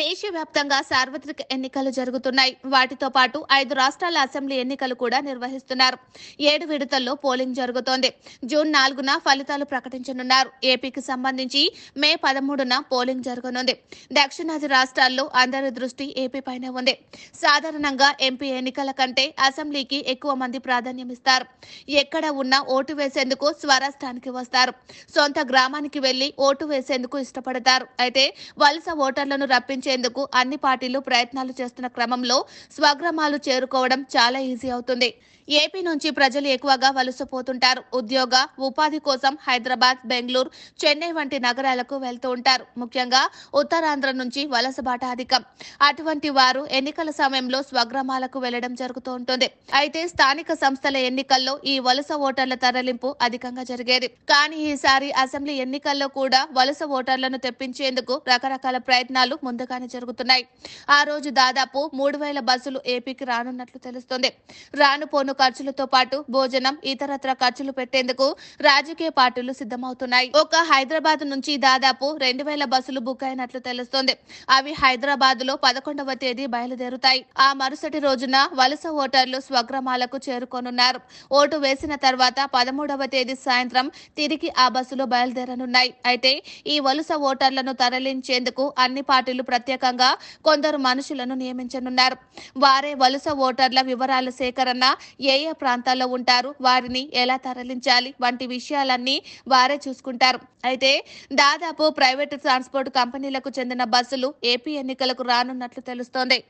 దేశవ్యాప్తంగా సార్వత్రిక ఎన్నికలు జరుగుతున్నాయి వాటితో పాటు ఐదు రాష్ట్రాల అసెంబ్లీ ఎన్నికలు కూడా నిర్వహిస్తున్నారు ఏడు విడతల్లో పోలింగ్ జరుగుతోంది జూన్ నాలుగున ఫలితాలు ప్రకటించనున్నారు ఏపీకి సంబంధించి మే పదమూడున పోలింగ్ జరగనుంది దక్షిణాది రాష్ట్రాల్లో అందరి దృష్టి ఏపీపైనే ఉంది సాధారణంగా ఎంపీ ఎన్నికల కంటే అసెంబ్లీకి ఎక్కువ మంది ప్రాధాన్యం ఇస్తారు ఎక్కడ ఉన్నా ఓటు వేసేందుకు స్వరాష్ట్రానికి వస్తారు సొంత గ్రామానికి వెళ్లి ఓటు వేసేందుకు ఇష్టపడతారు అయితే వలస ఓటర్లను రప్పించి సాధించేందుకు అన్ని పార్టీలు ప్రయత్నాలు చేస్తున్న క్రమంలో స్వగ్రామాలు చేరుకోవడం చాలా ఈజీ అవుతుంది ఏపీ నుంచి ప్రజలు ఎక్కువగా వలసపోతుంటారు ఉద్యోగ ఉపాధి కోసం హైదరాబాద్ బెంగళూరు చెన్నై వంటి నగరాలకు వెళ్తూ ఉంటారు ముఖ్యంగా ఉత్తరాంధ్ర నుంచి వలసబాట అధికం అటువంటి వారు ఎన్నికల సమయంలో స్వగ్రామాలకు వెళ్లడం జరుగుతూ ఉంటుంది అయితే స్థానిక సంస్థల ఎన్నికల్లో ఈ వలస ఓటర్ల తరలింపు అధికంగా జరిగేది కానీ ఈసారి అసెంబ్లీ ఎన్నికల్లో కూడా వలస ఓటర్లను తెప్పించేందుకు రకరకాల ప్రయత్నాలు ముందుగానే జరుగుతున్నాయి ఆ రోజు దాదాపు మూడు వేల బస్సులు ఏపీకి రానున్నట్లు తెలుస్తుంది రానుపోను పన్ను ఖర్చులతో పాటు భోజనం ఇతరత్ర ఖర్చులు పెట్టేందుకు రాజకీయ పార్టీలు సిద్ధమవుతున్నాయి ఒక హైదరాబాద్ నుంచి దాదాపు రెండు వేల బస్సులు బుక్ అయినట్లు తెలుస్తోంది అవి హైదరాబాద్ లో పదకొండవ తేదీ బయలుదేరుతాయి ఆ మరుసటి రోజున వలస ఓటర్లు స్వగ్రామాలకు చేరుకోనున్నారు ఓటు వేసిన తర్వాత పదమూడవ తేదీ సాయంత్రం తిరిగి ఆ బస్సులు బయలుదేరనున్నాయి అయితే ఈ వలస ఓటర్లను తరలించేందుకు అన్ని పార్టీలు ప్రత్యేకంగా కొందరు మనుషులను నియమించనున్నారు వారే వలస ఓటర్ల వివరాల సేకరణ ఏ ఏ ప్రాంతాల్లో ఉంటారు వారిని ఎలా తరలించాలి వంటి విషయాలన్నీ వారే చూసుకుంటారు అయితే దాదాపు ప్రైవేటు ట్రాన్స్పోర్ట్ కంపెనీలకు చెందిన బస్సులు ఏపీ ఎన్నికలకు రానున్నట్లు తెలుస్తోంది